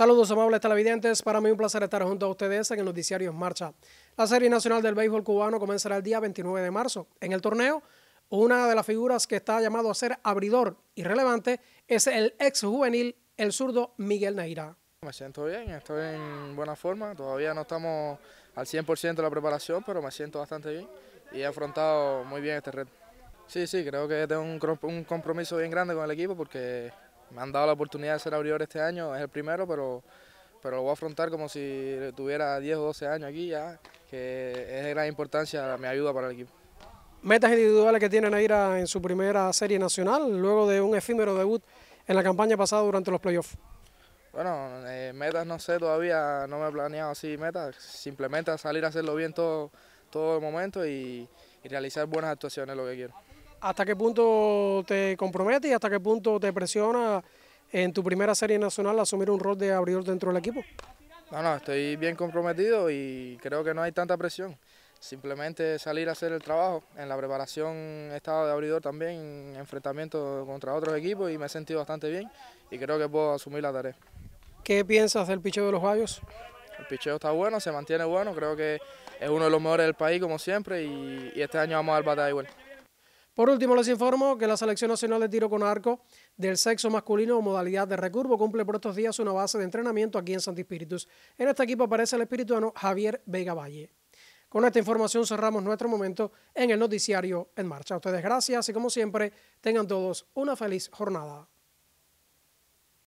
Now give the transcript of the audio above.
Saludos amables televidentes, para mí un placer estar junto a ustedes en el noticiario en marcha. La Serie Nacional del Béisbol Cubano comenzará el día 29 de marzo. En el torneo, una de las figuras que está llamado a ser abridor y relevante es el ex juvenil, el zurdo Miguel Neira. Me siento bien, estoy en buena forma, todavía no estamos al 100% de la preparación, pero me siento bastante bien y he afrontado muy bien este reto. Sí, sí, creo que tengo un, un compromiso bien grande con el equipo porque me han dado la oportunidad de ser abridor este año, es el primero, pero, pero lo voy a afrontar como si tuviera 10 o 12 años aquí ya, que es de gran importancia, me ayuda para el equipo. Metas individuales que tiene Naira en su primera serie nacional, luego de un efímero debut en la campaña pasada durante los playoffs. Bueno, eh, metas no sé todavía, no me he planeado así metas, simplemente salir a hacerlo bien todo, el momento y realizar buenas actuaciones, lo que quiero hasta qué punto te comprometes y hasta qué punto te presiona en tu primera serie nacional asumir un rol de abridor dentro del equipo. No, no, estoy bien comprometido y creo que no hay tanta presión. Simplemente salir a hacer el trabajo. En la preparación he estado de abridor también, enfrentamiento contra otros equipos y me he sentido bastante bien y creo que puedo asumir la tarea. ¿Qué piensas del picheo de los gallos? El picheo está bueno, se mantiene bueno, creo que es uno de los mejores del país como siempre y, este año vamos a dar batalla igual. Por último, les informo que la Selección Nacional de Tiro con Arco del sexo masculino o modalidad de recurvo cumple por estos días una base de entrenamiento aquí en Santi Espíritus. En este equipo aparece el espirituano Javier Vega Valle. Con esta información cerramos nuestro momento en el noticiario En Marcha. A ustedes gracias y como siempre, tengan todos una feliz jornada.